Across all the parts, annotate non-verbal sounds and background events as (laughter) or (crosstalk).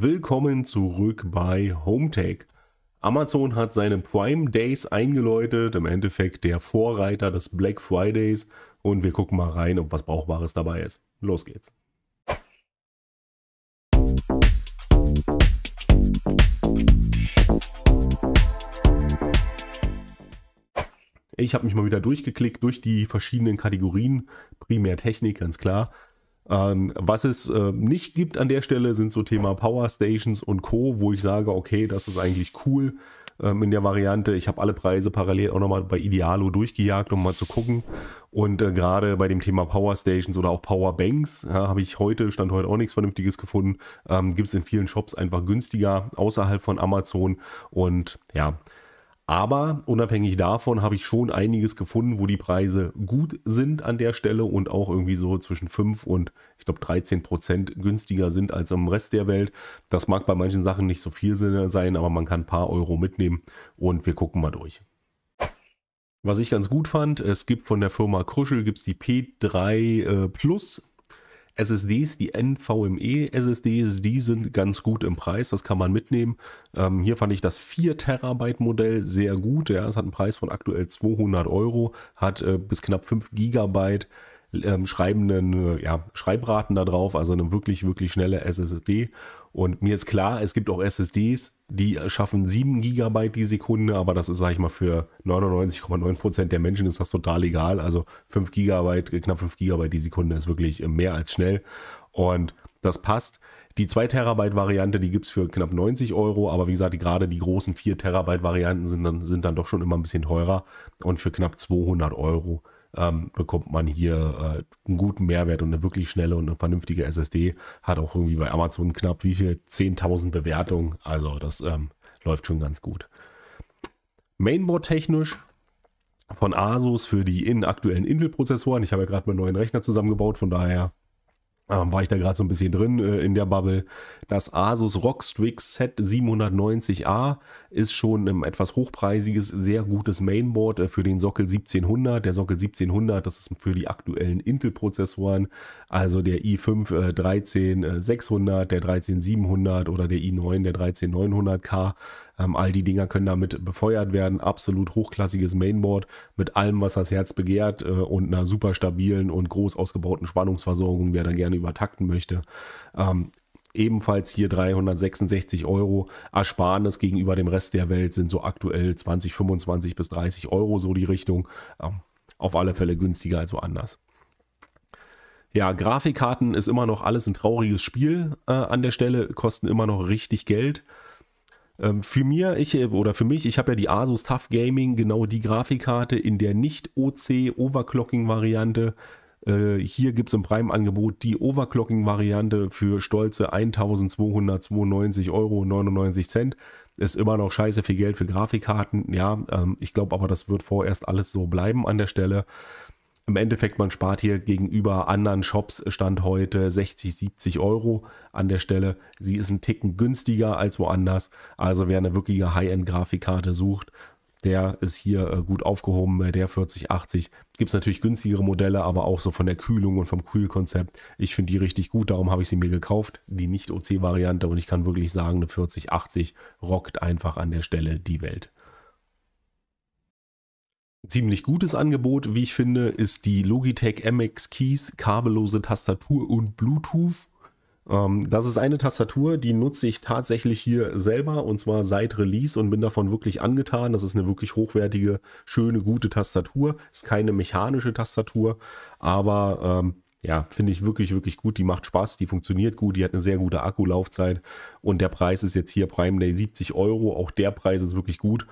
Willkommen zurück bei HomeTech. Amazon hat seine Prime Days eingeläutet, im Endeffekt der Vorreiter des Black Fridays und wir gucken mal rein, ob was Brauchbares dabei ist. Los geht's. Ich habe mich mal wieder durchgeklickt durch die verschiedenen Kategorien, primär Technik, ganz klar. Ähm, was es äh, nicht gibt an der Stelle sind so Thema Power Stations und Co., wo ich sage, okay, das ist eigentlich cool ähm, in der Variante. Ich habe alle Preise parallel auch nochmal bei Idealo durchgejagt, um mal zu gucken. Und äh, gerade bei dem Thema Power Stations oder auch Power Banks ja, habe ich heute, stand heute auch nichts Vernünftiges gefunden. Ähm, gibt es in vielen Shops einfach günstiger außerhalb von Amazon. Und ja, aber unabhängig davon habe ich schon einiges gefunden, wo die Preise gut sind an der Stelle und auch irgendwie so zwischen 5 und ich glaube 13 Prozent günstiger sind als im Rest der Welt. Das mag bei manchen Sachen nicht so viel sein, aber man kann ein paar Euro mitnehmen und wir gucken mal durch. Was ich ganz gut fand, es gibt von der Firma Kruschel gibt's die P3 äh, Plus SSDs, die NVMe-SSDs, die sind ganz gut im Preis, das kann man mitnehmen. Ähm, hier fand ich das 4-Terabyte-Modell sehr gut. Ja, es hat einen Preis von aktuell 200 Euro, hat äh, bis knapp 5 Gigabyte ähm, schreibenden, äh, ja, Schreibraten da drauf, also eine wirklich, wirklich schnelle SSD. Und mir ist klar, es gibt auch SSDs, die schaffen 7 GB die Sekunde, aber das ist, sag ich mal, für 99,9% der Menschen ist das total egal. Also 5 GB, äh, knapp 5 GB die Sekunde ist wirklich äh, mehr als schnell. Und das passt. Die 2 Terabyte Variante, die gibt es für knapp 90 Euro, aber wie gesagt, gerade die großen 4 Terabyte Varianten sind dann, sind dann doch schon immer ein bisschen teurer und für knapp 200 Euro ähm, bekommt man hier äh, einen guten Mehrwert und eine wirklich schnelle und eine vernünftige SSD. Hat auch irgendwie bei Amazon knapp wie viel? 10.000 Bewertungen. Also das ähm, läuft schon ganz gut. Mainboard technisch von Asus für die aktuellen Intel-Prozessoren. Ich habe ja gerade meinen neuen Rechner zusammengebaut, von daher ähm, war ich da gerade so ein bisschen drin äh, in der Bubble. Das Asus ROG Strix Set 790A ist schon ein etwas hochpreisiges, sehr gutes Mainboard äh, für den Sockel 1700. Der Sockel 1700, das ist für die aktuellen Intel-Prozessoren, also der i5 äh, 13600, äh, der 13700 oder der i9, der 13900K. Ähm, all die Dinger können damit befeuert werden. Absolut hochklassiges Mainboard mit allem, was das Herz begehrt äh, und einer super stabilen und groß ausgebauten Spannungsversorgung, wer da gerne übertakten möchte. Ähm, ebenfalls hier 366 Euro. Ersparnis gegenüber dem Rest der Welt sind so aktuell 20, 25 bis 30 Euro, so die Richtung. Ähm, auf alle Fälle günstiger als woanders. Ja, Grafikkarten ist immer noch alles ein trauriges Spiel äh, an der Stelle, kosten immer noch richtig Geld. Ähm, für mir, ich, äh, oder für mich, ich habe ja die Asus Tough Gaming, genau die Grafikkarte in der Nicht-OC-Overclocking-Variante. Äh, hier gibt es im Prime-Angebot die Overclocking-Variante für stolze 1292,99 Euro. Ist immer noch scheiße viel Geld für Grafikkarten. Ja, ähm, ich glaube aber, das wird vorerst alles so bleiben an der Stelle im Endeffekt, man spart hier gegenüber anderen Shops äh, Stand heute 60, 70 Euro an der Stelle. Sie ist ein Ticken günstiger als woanders. Also wer eine wirkliche High-End-Grafikkarte sucht, der ist hier äh, gut aufgehoben bei der 4080. Gibt es natürlich günstigere Modelle, aber auch so von der Kühlung und vom Kühlkonzept. Ich finde die richtig gut, darum habe ich sie mir gekauft, die Nicht-OC-Variante. Und ich kann wirklich sagen, eine 4080 rockt einfach an der Stelle die Welt ziemlich gutes Angebot, wie ich finde, ist die Logitech MX Keys kabellose Tastatur und Bluetooth. Ähm, das ist eine Tastatur, die nutze ich tatsächlich hier selber und zwar seit Release und bin davon wirklich angetan. Das ist eine wirklich hochwertige, schöne, gute Tastatur. Ist keine mechanische Tastatur, aber ähm, ja, finde ich wirklich, wirklich gut. Die macht Spaß, die funktioniert gut, die hat eine sehr gute Akkulaufzeit und der Preis ist jetzt hier Prime Day 70 Euro. Auch der Preis ist wirklich gut.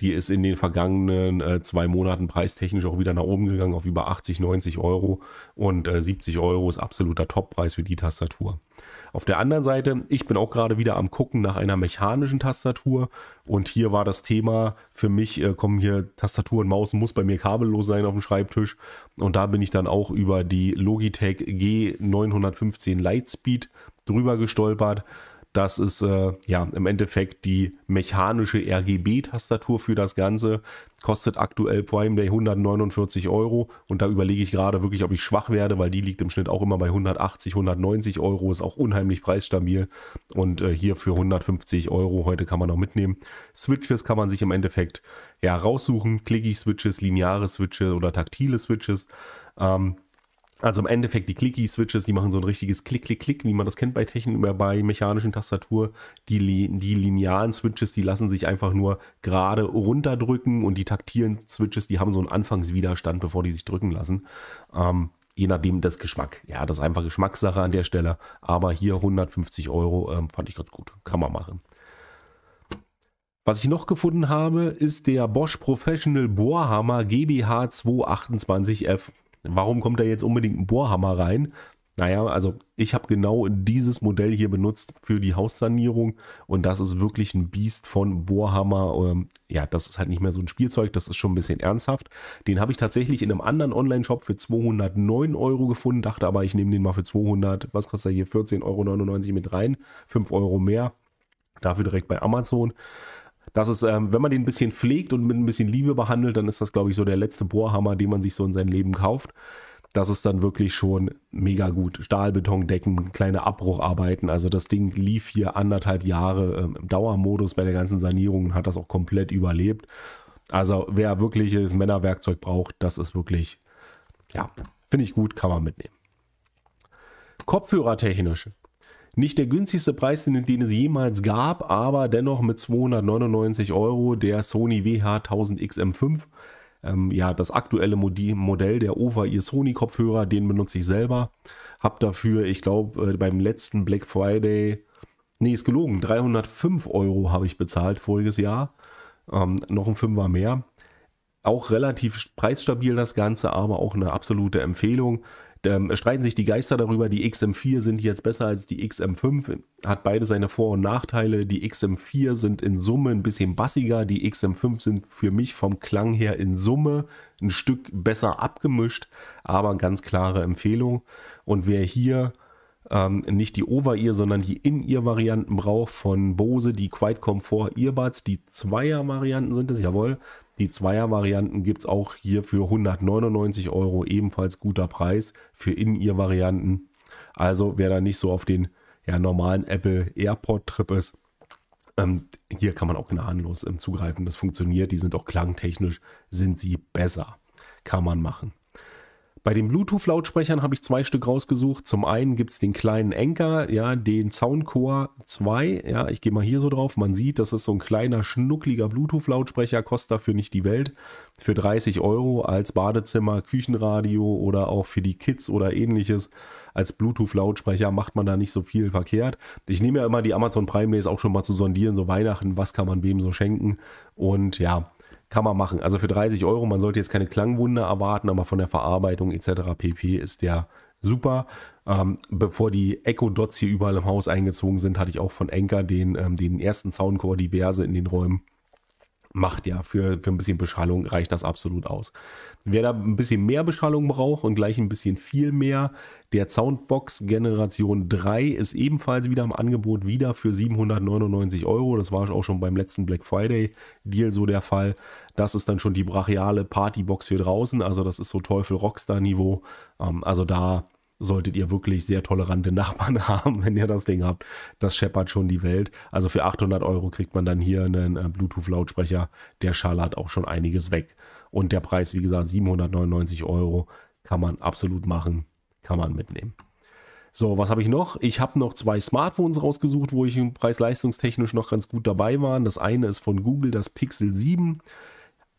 Die ist in den vergangenen äh, zwei Monaten preistechnisch auch wieder nach oben gegangen auf über 80, 90 Euro und äh, 70 Euro ist absoluter Toppreis für die Tastatur. Auf der anderen Seite, ich bin auch gerade wieder am Gucken nach einer mechanischen Tastatur und hier war das Thema für mich, äh, kommen hier Tastatur und Maus, muss bei mir kabellos sein auf dem Schreibtisch und da bin ich dann auch über die Logitech G915 Lightspeed drüber gestolpert das ist äh, ja im Endeffekt die mechanische RGB-Tastatur für das Ganze. Kostet aktuell Prime Day 149 Euro. Und da überlege ich gerade wirklich, ob ich schwach werde, weil die liegt im Schnitt auch immer bei 180, 190 Euro. Ist auch unheimlich preisstabil. Und äh, hier für 150 Euro heute kann man auch mitnehmen. Switches kann man sich im Endeffekt ja raussuchen. Klickig-Switches, lineare Switches oder taktile Switches. Ähm, also im Endeffekt die Clicky-Switches, die machen so ein richtiges Klick, Klick, Klick, wie man das kennt bei Technik, bei mechanischen Tastatur. Die, die linearen Switches, die lassen sich einfach nur gerade runterdrücken und die taktieren Switches, die haben so einen Anfangswiderstand, bevor die sich drücken lassen. Ähm, je nachdem das Geschmack. Ja, das ist einfach Geschmackssache an der Stelle. Aber hier 150 Euro ähm, fand ich ganz gut. Kann man machen. Was ich noch gefunden habe, ist der Bosch Professional Bohrhammer GBH 228F. Warum kommt da jetzt unbedingt ein Bohrhammer rein? Naja, also ich habe genau dieses Modell hier benutzt für die Haussanierung und das ist wirklich ein Biest von Bohrhammer. Ähm, ja, das ist halt nicht mehr so ein Spielzeug, das ist schon ein bisschen ernsthaft. Den habe ich tatsächlich in einem anderen Online-Shop für 209 Euro gefunden, dachte aber, ich nehme den mal für 200, was kostet er hier, 14,99 Euro mit rein, 5 Euro mehr. Dafür direkt bei Amazon das ist, ähm, wenn man den ein bisschen pflegt und mit ein bisschen Liebe behandelt, dann ist das, glaube ich, so der letzte Bohrhammer, den man sich so in sein Leben kauft. Das ist dann wirklich schon mega gut. Stahlbetondecken, kleine Abbrucharbeiten. Also das Ding lief hier anderthalb Jahre ähm, im Dauermodus bei der ganzen Sanierung und hat das auch komplett überlebt. Also wer wirkliches Männerwerkzeug braucht, das ist wirklich, ja, finde ich gut, kann man mitnehmen. Kopfhörertechnisch nicht der günstigste Preis, den es jemals gab, aber dennoch mit 299 Euro der Sony WH1000XM5. Ähm, ja, das aktuelle Modell der Over-Ear Sony Kopfhörer, den benutze ich selber. Hab dafür, ich glaube, äh, beim letzten Black Friday, nee, ist gelogen, 305 Euro habe ich bezahlt voriges Jahr. Ähm, noch ein Fünfer mehr. Auch relativ preisstabil das Ganze, aber auch eine absolute Empfehlung ähm, streiten sich die Geister darüber, die XM4 sind jetzt besser als die XM5, hat beide seine Vor- und Nachteile. Die XM4 sind in Summe ein bisschen bassiger, die XM5 sind für mich vom Klang her in Summe ein Stück besser abgemischt, aber ganz klare Empfehlung. Und wer hier ähm, nicht die Over-Ear, sondern die In-Ear-Varianten braucht von Bose, die Quiet Comfort Earbuds, die Zweier-Varianten sind es, jawohl. Die Zweier-Varianten gibt es auch hier für 199 Euro, ebenfalls guter Preis für In-Ear-Varianten. Also wer da nicht so auf den ja, normalen Apple AirPod-Trip ist, ähm, hier kann man auch gnadenlos ähm, zugreifen. Das funktioniert, die sind auch klangtechnisch, sind sie besser. Kann man machen. Bei den Bluetooth-Lautsprechern habe ich zwei Stück rausgesucht. Zum einen gibt es den kleinen Enker, ja, den Soundcore 2. Ja, ich gehe mal hier so drauf. Man sieht, das ist so ein kleiner, schnuckliger Bluetooth-Lautsprecher, kostet dafür nicht die Welt. Für 30 Euro als Badezimmer, Küchenradio oder auch für die Kids oder ähnliches. Als Bluetooth-Lautsprecher macht man da nicht so viel verkehrt. Ich nehme ja immer die Amazon Prime Days auch schon mal zu sondieren, so Weihnachten, was kann man wem so schenken. Und ja, kann man machen. Also für 30 Euro, man sollte jetzt keine Klangwunder erwarten, aber von der Verarbeitung etc. pp ist der super. Ähm, bevor die Echo Dots hier überall im Haus eingezogen sind, hatte ich auch von Enker den, ähm, den ersten Soundcore diverse in den Räumen macht ja. Für, für ein bisschen Beschallung reicht das absolut aus. Wer da ein bisschen mehr Beschallung braucht und gleich ein bisschen viel mehr, der Soundbox Generation 3 ist ebenfalls wieder im Angebot, wieder für 799 Euro. Das war auch schon beim letzten Black Friday Deal so der Fall. Das ist dann schon die brachiale Partybox für draußen. Also das ist so Teufel Rockstar Niveau. Ähm, also da solltet ihr wirklich sehr tolerante Nachbarn (laughs) haben, wenn ihr das Ding habt. Das scheppert schon die Welt. Also für 800 Euro kriegt man dann hier einen äh, Bluetooth-Lautsprecher. Der schallert auch schon einiges weg. Und der Preis, wie gesagt, 799 Euro kann man absolut machen, kann man mitnehmen. So, was habe ich noch? Ich habe noch zwei Smartphones rausgesucht, wo ich preis-leistungstechnisch noch ganz gut dabei war. Das eine ist von Google, das Pixel 7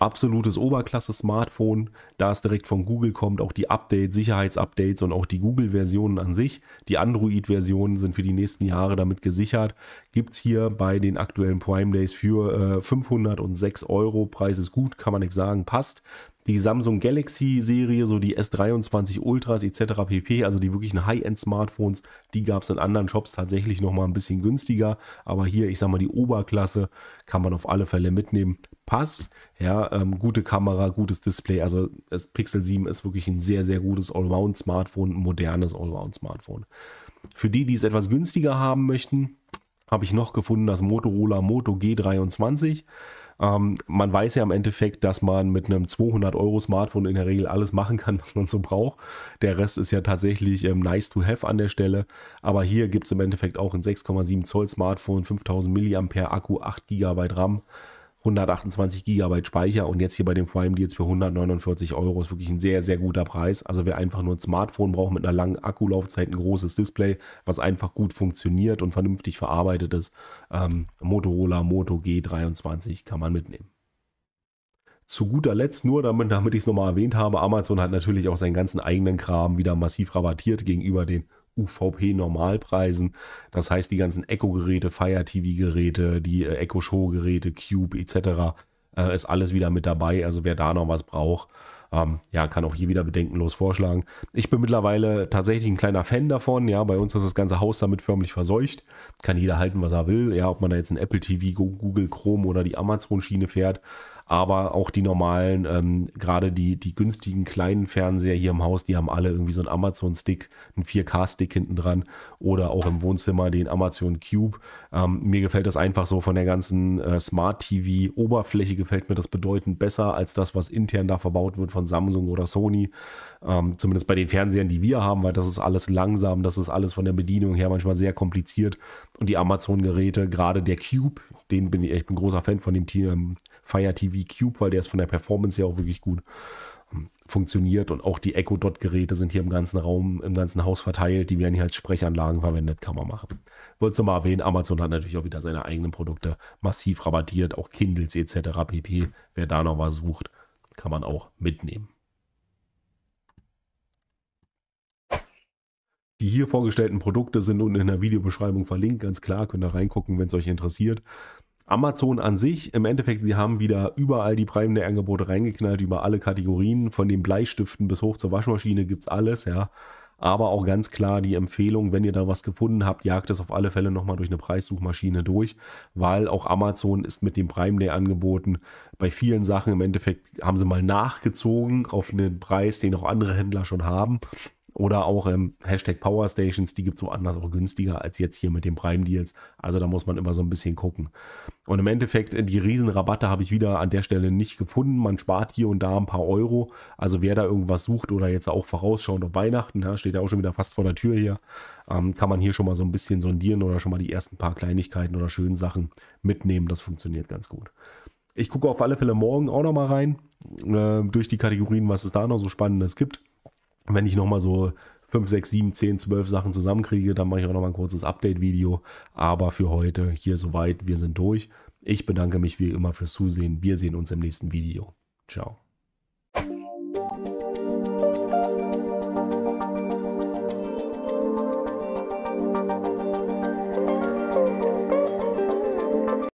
absolutes Oberklasse-Smartphone, da es direkt von Google kommt, auch die Updates, Sicherheitsupdates und auch die Google-Versionen an sich. Die Android-Versionen sind für die nächsten Jahre damit gesichert. Gibt es hier bei den aktuellen Prime Days für äh, 506 Euro. Preis ist gut, kann man nichts sagen, passt. Die Samsung Galaxy-Serie, so die S23 Ultras etc. pp, also die wirklichen High-End-Smartphones, die gab es in anderen Shops tatsächlich nochmal ein bisschen günstiger. Aber hier, ich sag mal, die Oberklasse kann man auf alle Fälle mitnehmen. Pass. Ja, ähm, gute Kamera, gutes Display. Also das Pixel 7 ist wirklich ein sehr, sehr gutes Allround-Smartphone, ein modernes Allround-Smartphone. Für die, die es etwas günstiger haben möchten, habe ich noch gefunden das Motorola Moto G23. Ähm, man weiß ja im Endeffekt, dass man mit einem 200 Euro Smartphone in der Regel alles machen kann, (laughs) was man so braucht. Der Rest ist ja tatsächlich ähm, nice to have an der Stelle. Aber hier gibt es im Endeffekt auch ein 6,7 Zoll Smartphone, 5000 mAh Akku, 8 GB RAM. 128 Gigabyte Speicher und jetzt hier bei dem Prime Deals für 149 Euro ist wirklich ein sehr, sehr guter Preis. Also wer einfach nur ein Smartphone braucht mit einer langen Akkulaufzeit, ein großes Display, was einfach gut funktioniert und vernünftig verarbeitet ist, ähm, Motorola Moto G23 kann man mitnehmen. Zu guter Letzt nur, damit, damit ich es nochmal erwähnt habe, Amazon hat natürlich auch seinen ganzen eigenen Kram wieder massiv rabattiert gegenüber den UVP-Normalpreisen. Das heißt, die ganzen Echo-Geräte, Fire TV-Geräte, die äh, Echo Show-Geräte, Cube etc. Äh, ist alles wieder mit dabei. Also wer da noch was braucht, ähm, ja, kann auch hier wieder bedenkenlos vorschlagen. Ich bin mittlerweile tatsächlich ein kleiner Fan davon. Ja, bei uns ist das ganze Haus damit förmlich verseucht. Kann jeder halten, was er will. Ja, ob man da jetzt ein Apple TV, Google Chrome oder die Amazon-Schiene fährt aber auch die normalen, ähm, gerade die, die günstigen kleinen Fernseher hier im Haus, die haben alle irgendwie so einen Amazon-Stick, einen 4K-Stick hinten dran oder auch im Wohnzimmer den Amazon Cube. Ähm, mir gefällt das einfach so von der ganzen äh, Smart TV-Oberfläche gefällt mir das bedeutend besser als das, was intern da verbaut wird von Samsung oder Sony. Ähm, zumindest bei den Fernsehern, die wir haben, weil das ist alles langsam, das ist alles von der Bedienung her manchmal sehr kompliziert. Und die Amazon-Geräte, gerade der Cube, den bin ich, ich bin großer Fan von dem ähm, Fire TV Cube, weil der ist von der Performance her auch wirklich gut ähm, funktioniert und auch die Echo Dot Geräte sind hier im ganzen Raum, im ganzen Haus verteilt. Die werden hier als Sprechanlagen verwendet, kann man machen. Wollte noch mal erwähnen, Amazon hat natürlich auch wieder seine eigenen Produkte massiv rabattiert, auch Kindles etc. pp. Wer da noch was sucht, kann man auch mitnehmen. Die hier vorgestellten Produkte sind unten in der Videobeschreibung verlinkt, ganz klar, könnt ihr reingucken, wenn es euch interessiert. Amazon an sich, im Endeffekt, sie haben wieder überall die Prime day Angebote reingeknallt, über alle Kategorien, von den Bleistiften bis hoch zur Waschmaschine gibt es alles, ja. Aber auch ganz klar die Empfehlung, wenn ihr da was gefunden habt, jagt es auf alle Fälle nochmal durch eine Preissuchmaschine durch, weil auch Amazon ist mit dem Prime Day angeboten. Bei vielen Sachen im Endeffekt haben sie mal nachgezogen auf einen Preis, den auch andere Händler schon haben. Oder auch ähm, Hashtag Powerstations, die gibt es woanders auch günstiger als jetzt hier mit den Prime Deals. Also da muss man immer so ein bisschen gucken. Und im Endeffekt, äh, die Riesenrabatte habe ich wieder an der Stelle nicht gefunden. Man spart hier und da ein paar Euro. Also wer da irgendwas sucht oder jetzt auch vorausschauend auf Weihnachten, ne, steht ja auch schon wieder fast vor der Tür hier, ähm, kann man hier schon mal so ein bisschen sondieren oder schon mal die ersten paar Kleinigkeiten oder schönen Sachen mitnehmen. Das funktioniert ganz gut. Ich gucke auf alle Fälle morgen auch nochmal rein, äh, durch die Kategorien, was es da noch so Spannendes gibt. Wenn ich nochmal so 5, 6, 7, 10, 12 Sachen zusammenkriege, dann mache ich auch nochmal ein kurzes Update-Video. Aber für heute hier soweit. Wir sind durch. Ich bedanke mich wie immer fürs Zusehen. Wir sehen uns im nächsten Video. Ciao.